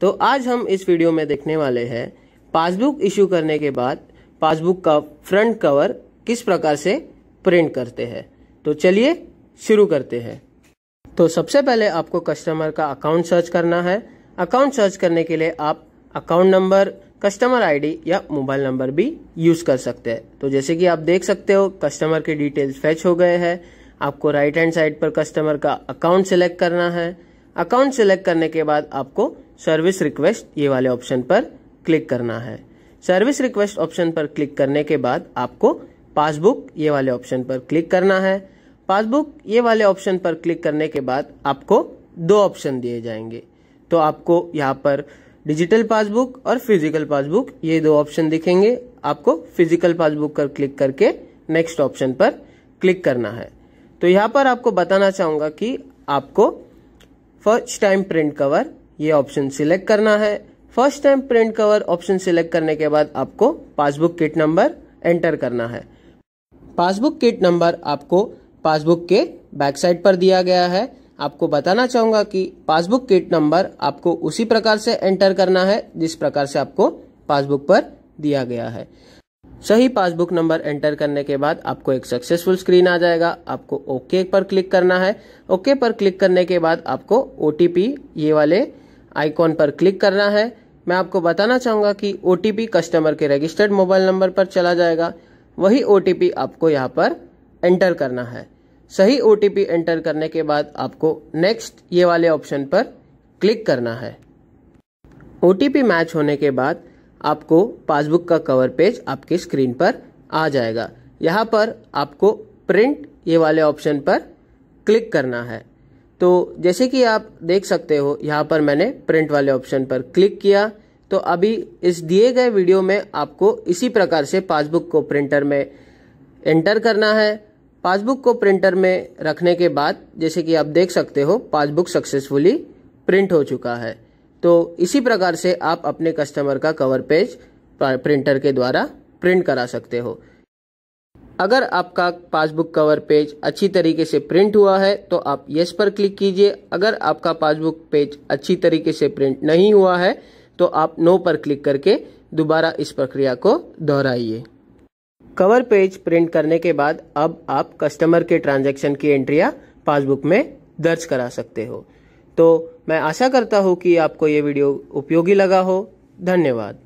तो आज हम इस वीडियो में देखने वाले हैं पासबुक इश्यू करने के बाद पासबुक का फ्रंट कवर किस प्रकार से प्रिंट करते हैं तो चलिए शुरू करते हैं तो सबसे पहले आपको कस्टमर का अकाउंट सर्च करना है अकाउंट सर्च करने के लिए आप अकाउंट नंबर कस्टमर आईडी या मोबाइल नंबर भी यूज कर सकते हैं तो जैसे कि आप देख सकते हो कस्टमर के डिटेल्स फेच हो गए हैं आपको राइट हैंड साइड पर कस्टमर का अकाउंट सेलेक्ट करना है अकाउंट सेलेक्ट करने के बाद आपको सर्विस रिक्वेस्ट ये वाले ऑप्शन पर क्लिक करना है सर्विस रिक्वेस्ट ऑप्शन पर क्लिक करने के बाद आपको पासबुक ये वाले ऑप्शन पर क्लिक करना है पासबुक ये वाले ऑप्शन पर क्लिक करने के बाद आपको दो ऑप्शन दिए जाएंगे तो आपको यहाँ पर डिजिटल पासबुक और फिजिकल पासबुक ये दो ऑप्शन दिखेंगे आपको फिजिकल पासबुक पर क्लिक करके नेक्स्ट ऑप्शन पर क्लिक करना है तो यहाँ पर आपको बताना चाहूंगा कि आपको फर्स्ट टाइम प्रिंट कवर ये ऑप्शन सिलेक्ट करना है first time print cover option select करने के बाद आपको पासबुक किट नंबर एंटर करना है पासबुक किट नंबर आपको पासबुक के बैक साइड पर दिया गया है आपको बताना चाहूंगा कि पासबुक किट नंबर आपको उसी प्रकार से एंटर करना है जिस प्रकार से आपको पासबुक पर दिया गया है सही पासबुक नंबर एंटर करने के बाद आपको एक सक्सेसफुल स्क्रीन आ जाएगा आपको ओके पर क्लिक करना है ओके पर क्लिक करने के बाद आपको ओ ये वाले आइकॉन पर क्लिक करना है मैं आपको बताना चाहूँगा कि ओ कस्टमर के रजिस्टर्ड मोबाइल नंबर पर चला जाएगा वही ओ आपको यहाँ पर एंटर करना है सही ओ एंटर करने के बाद आपको नेक्स्ट ये वाले ऑप्शन पर क्लिक करना है ओ मैच होने के बाद आपको पासबुक का कवर पेज आपकी स्क्रीन पर आ जाएगा यहाँ पर आपको प्रिंट ये वाले ऑप्शन पर क्लिक करना है तो जैसे कि आप देख सकते हो यहाँ पर मैंने प्रिंट वाले ऑप्शन पर क्लिक किया तो अभी इस दिए गए वीडियो में आपको इसी प्रकार से पासबुक को प्रिंटर में एंटर करना है पासबुक को प्रिंटर में रखने के बाद जैसे कि आप देख सकते हो पासबुक सक्सेसफुली प्रिंट हो चुका है तो इसी प्रकार से आप अपने कस्टमर का कवर पेज प्रिंटर के द्वारा प्रिंट करा सकते हो अगर आपका पासबुक कवर पेज अच्छी तरीके से प्रिंट हुआ है तो आप यस पर क्लिक कीजिए अगर आपका पासबुक पेज अच्छी तरीके से प्रिंट नहीं हुआ है तो आप नो पर क्लिक करके दोबारा इस प्रक्रिया को दोहराइए कवर पेज प्रिंट करने के बाद अब आप कस्टमर के ट्रांजैक्शन की एंट्रिया पासबुक में दर्ज करा सकते हो तो मैं आशा करता हूँ कि आपको ये वीडियो उपयोगी लगा हो धन्यवाद